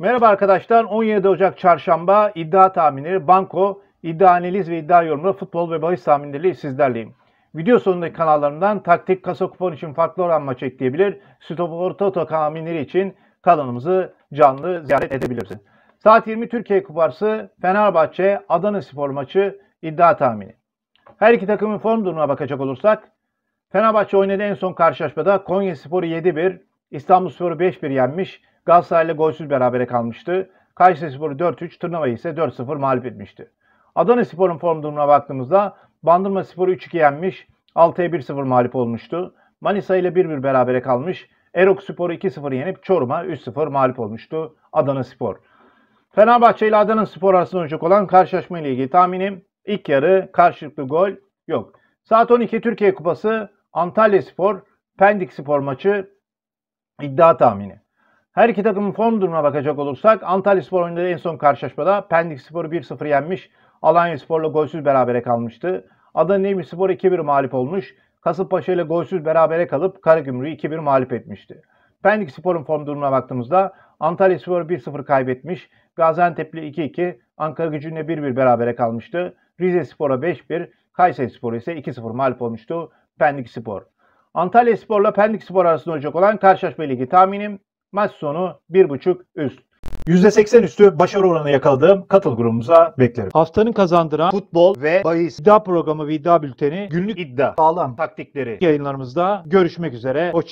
Merhaba arkadaşlar. 17 Ocak Çarşamba iddia tahminleri Banko iddia analiz ve iddia yorumları futbol ve bahis Tahminleri sizlerleyim. Video sonundaki kanallarımdan taktik kasa kupon için farklı oran maç ekleyebilir. Stopor Toto tahminleri için kanalımızı canlı ziyaret edebilirsin. Saat 20 Türkiye Kupası Fenerbahçe Adana Spor maçı iddia tahmini. Her iki takımın form durumuna bakacak olursak Fenerbahçe oynadı en son karşılaşmada Konya Spor'u 7-1, İstanbulspor'u 5-1 yenmiş, Galatasaray ile golsüz berabere kalmıştı. Kayserispor'u 4-3, Tırnava'yı ise 4-0 mağlup etmişti. Adana Spor'un form durumuna baktığımızda Bandırma Spor'u 3-2 yenmiş, 6'ya 1-0 mağlup olmuştu. Manisa ile 1-1 berabere kalmış, Erok Spor'u 2-0 yenip Çorum'a 3-0 mağlup olmuştu Adana Spor. Fenerbahçe ile Adana Spor arasında olacak olan karşılaşma ile ilgili tahminim ilk yarı karşılıklı gol yok. Saat 12 Türkiye Kupası Antalya Spor Pendik Spor maçı İddia tahmini. Her iki takımın form durumuna bakacak olursak Antalya Spor oynadığı en son karşılaşmada Pendik Spor'u 1-0 yenmiş. Alanya Spor'la golsüz berabere kalmıştı. Adana Demir Spor 2-1 mağlup olmuş. Kasımpaşa ile golsüz berabere kalıp Karagümrük'ü 2-1 mağlup etmişti. Pendik Spor'un form durumuna baktığımızda Antalya Spor 1-0 kaybetmiş. Gaziantep'le 2-2, Ankara gücünle 1-1 berabere kalmıştı. Rize Spor'a 5-1, Kayseri Spor ise 2-0 mağlup olmuştu. Pendik Spor. Antalya Spor'la Pendik Spor arasında olacak olan karşılaşma ligi tahminim maç sonu 1.5 üst. %80 üstü başarı oranı yakaladığım katıl grubumuza beklerim. Haftanın kazandıran futbol ve bahis iddia programı ve iddia bülteni günlük iddia sağlam taktikleri yayınlarımızda görüşmek üzere. Hoşçakalın.